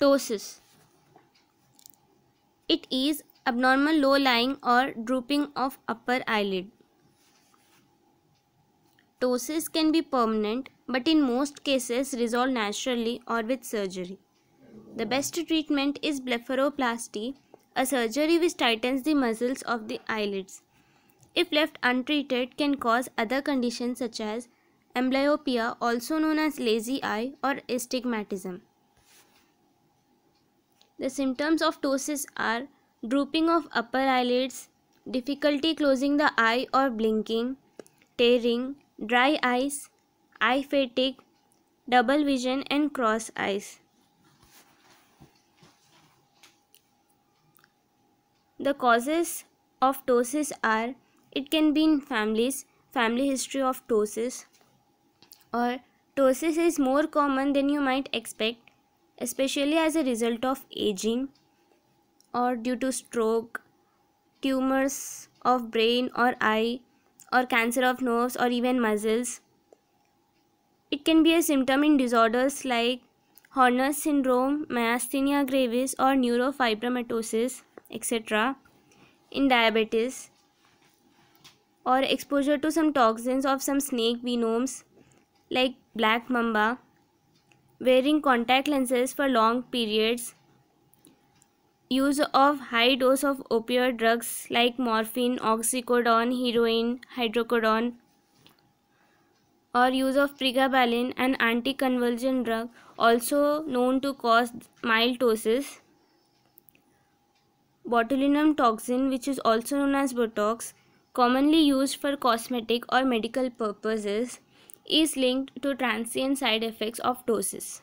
ptosis. It is abnormal low lying or drooping of upper eyelid. Ptosis can be permanent but in most cases resolve naturally or with surgery. The best treatment is blepharoplasty, a surgery which tightens the muscles of the eyelids. If left untreated can cause other conditions such as amblyopia also known as lazy eye or astigmatism. The symptoms of ptosis are drooping of upper eyelids, difficulty closing the eye or blinking, tearing, dry eyes, eye fatigue, double vision and cross eyes. The causes of ptosis are it can be in families, family history of ptosis or ptosis is more common than you might expect especially as a result of aging or due to stroke, tumors of brain or eye, or cancer of nerves or even muscles. It can be a symptom in disorders like Horner's syndrome, myasthenia gravis, or neurofibromatosis, etc. In diabetes, or exposure to some toxins of some snake venoms like black mamba wearing contact lenses for long periods, use of high dose of opioid drugs like morphine, oxycodone, heroin, hydrocodone, or use of pregabalin, an anti-convulsion drug also known to cause mild ptosis. Botulinum toxin, which is also known as Botox, commonly used for cosmetic or medical purposes is linked to transient side effects of doses.